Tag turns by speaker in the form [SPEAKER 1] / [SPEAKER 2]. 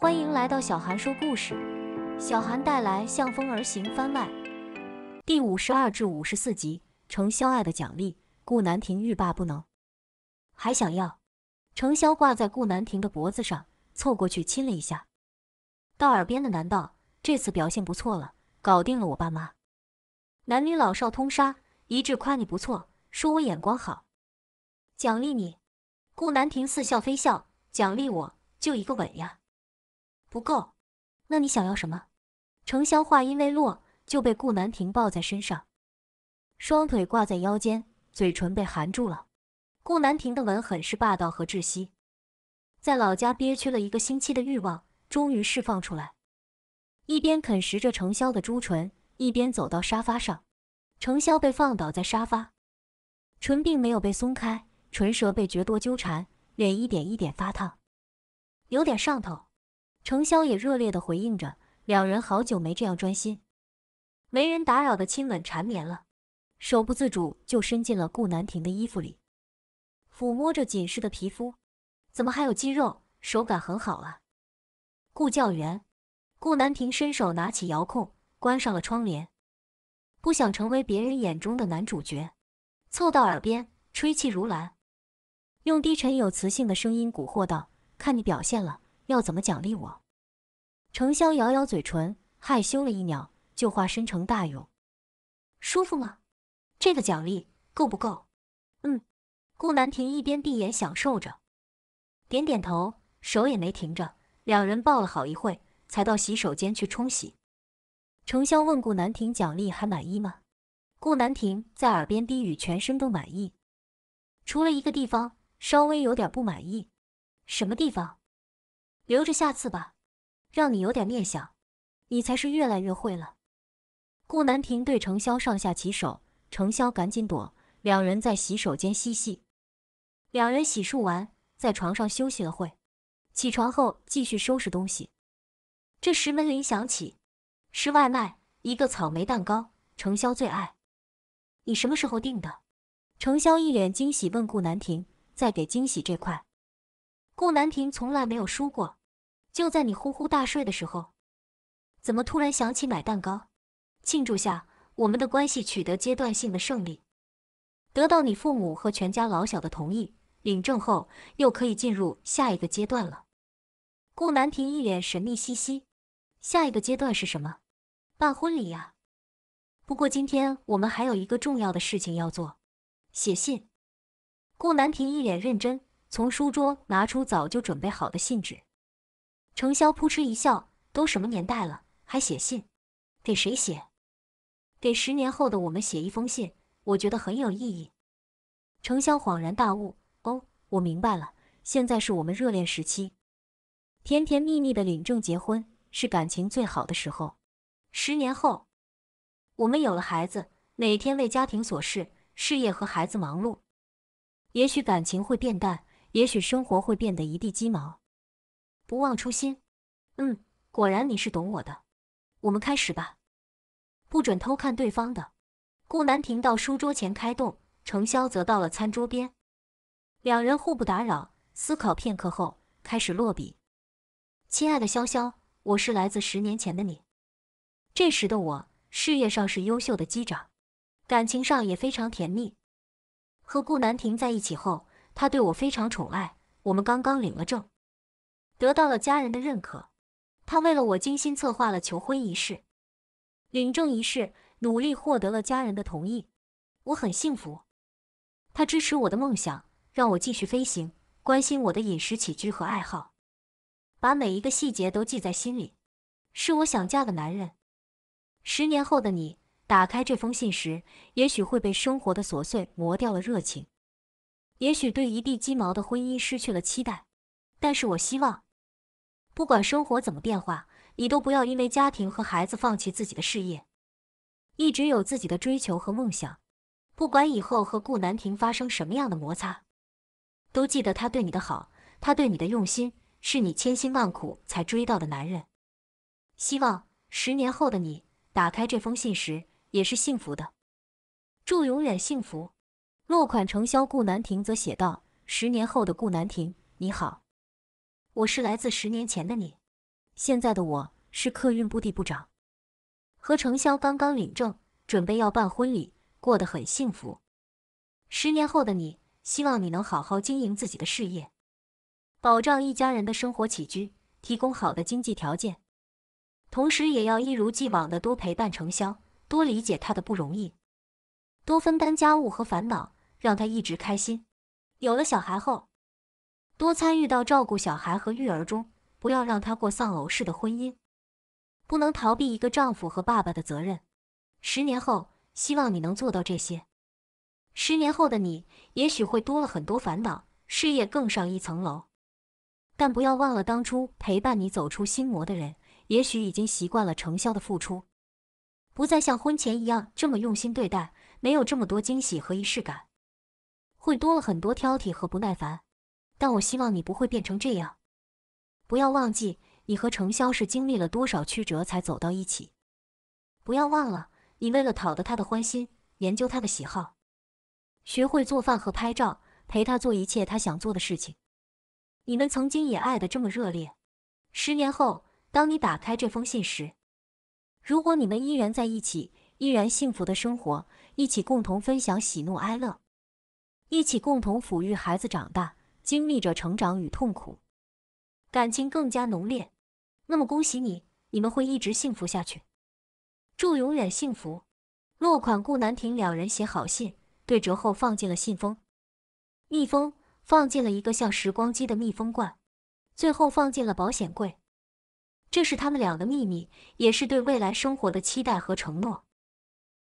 [SPEAKER 1] 欢迎来到小韩说故事，小韩带来《向风而行》番外第五十二至五十四集，程潇爱的奖励，顾南亭欲罢不能，还想要。程潇挂在顾南亭的脖子上，凑过去亲了一下，到耳边的男道：“这次表现不错了，搞定了我爸妈，男女老少通杀，一致夸你不错，说我眼光好，奖励你。”顾南亭似笑非笑，奖励我就一个吻呀。不够，那你想要什么？程潇话音未落，就被顾南亭抱在身上，双腿挂在腰间，嘴唇被含住了。顾南亭的吻很是霸道和窒息，在老家憋屈了一个星期的欲望终于释放出来，一边啃食着程潇的朱唇，一边走到沙发上。程潇被放倒在沙发，唇并没有被松开，唇舌被绝多纠缠，脸一点一点发烫，有点上头。程潇也热烈地回应着，两人好久没这样专心、没人打扰的亲吻缠绵了，手不自主就伸进了顾南亭的衣服里，抚摸着紧实的皮肤，怎么还有肌肉，手感很好啊！顾教员，顾南亭伸手拿起遥控，关上了窗帘，不想成为别人眼中的男主角，凑到耳边吹气如兰，用低沉有磁性的声音蛊惑道：“看你表现了。”要怎么奖励我？程潇咬咬嘴唇，害羞了一秒，就化身成大勇。舒服吗？这个奖励够不够？嗯。顾南亭一边闭眼享受着，点点头，手也没停着。两人抱了好一会才到洗手间去冲洗。程潇问顾南亭：“奖励还满意吗？”顾南亭在耳边低语：“全身都满意，除了一个地方，稍微有点不满意。什么地方？”留着下次吧，让你有点念想。你才是越来越会了。顾南亭对程潇上下其手，程潇赶紧躲。两人在洗手间嬉戏。两人洗漱完，在床上休息了会。起床后继续收拾东西。这时门铃响起，是外卖，一个草莓蛋糕，程潇最爱。你什么时候订的？程潇一脸惊喜问顾南亭：“在给惊喜这块，顾南亭从来没有输过。”就在你呼呼大睡的时候，怎么突然想起买蛋糕，庆祝下我们的关系取得阶段性的胜利？得到你父母和全家老小的同意，领证后又可以进入下一个阶段了。顾南亭一脸神秘兮兮：“下一个阶段是什么？办婚礼呀？不过今天我们还有一个重要的事情要做，写信。”顾南亭一脸认真，从书桌拿出早就准备好的信纸。程潇扑哧一笑：“都什么年代了，还写信？给谁写？给十年后的我们写一封信，我觉得很有意义。”程潇恍然大悟：“哦，我明白了。现在是我们热恋时期，甜甜蜜蜜的领证结婚是感情最好的时候。十年后，我们有了孩子，每天为家庭琐事、事业和孩子忙碌，也许感情会变淡，也许生活会变得一地鸡毛。”不忘初心，嗯，果然你是懂我的。我们开始吧，不准偷看对方的。顾南亭到书桌前开动，程潇则到了餐桌边，两人互不打扰。思考片刻后，开始落笔。亲爱的潇潇，我是来自十年前的你。这时的我，事业上是优秀的机长，感情上也非常甜蜜。和顾南亭在一起后，他对我非常宠爱，我们刚刚领了证。得到了家人的认可，他为了我精心策划了求婚仪式、领证仪式，努力获得了家人的同意。我很幸福，他支持我的梦想，让我继续飞行，关心我的饮食起居和爱好，把每一个细节都记在心里。是我想嫁的男人。十年后的你打开这封信时，也许会被生活的琐碎磨掉了热情，也许对一地鸡毛的婚姻失去了期待，但是我希望。不管生活怎么变化，你都不要因为家庭和孩子放弃自己的事业，一直有自己的追求和梦想。不管以后和顾南亭发生什么样的摩擦，都记得他对你的好，他对你的用心，是你千辛万苦才追到的男人。希望十年后的你打开这封信时也是幸福的。祝永远幸福。落款承销顾南亭则写道：“十年后的顾南亭，你好。”我是来自十年前的你，现在的我是客运部的部长，和程潇刚刚领证，准备要办婚礼，过得很幸福。十年后的你，希望你能好好经营自己的事业，保障一家人的生活起居，提供好的经济条件，同时也要一如既往的多陪伴程潇，多理解她的不容易，多分担家务和烦恼，让她一直开心。有了小孩后。多参与到照顾小孩和育儿中，不要让他过丧偶式的婚姻，不能逃避一个丈夫和爸爸的责任。十年后，希望你能做到这些。十年后的你，也许会多了很多烦恼，事业更上一层楼，但不要忘了当初陪伴你走出心魔的人，也许已经习惯了程潇的付出，不再像婚前一样这么用心对待，没有这么多惊喜和仪式感，会多了很多挑剔和不耐烦。但我希望你不会变成这样，不要忘记你和程潇是经历了多少曲折才走到一起，不要忘了你为了讨得他的欢心，研究他的喜好，学会做饭和拍照，陪他做一切他想做的事情。你们曾经也爱得这么热烈。十年后，当你打开这封信时，如果你们依然在一起，依然幸福的生活，一起共同分享喜怒哀乐，一起共同抚育孩子长大。经历着成长与痛苦，感情更加浓烈。那么恭喜你，你们会一直幸福下去。祝永远幸福。落款：顾南亭。两人写好信，对折后放进了信封，密封，放进了一个像时光机的密封罐，最后放进了保险柜。这是他们俩的秘密，也是对未来生活的期待和承诺。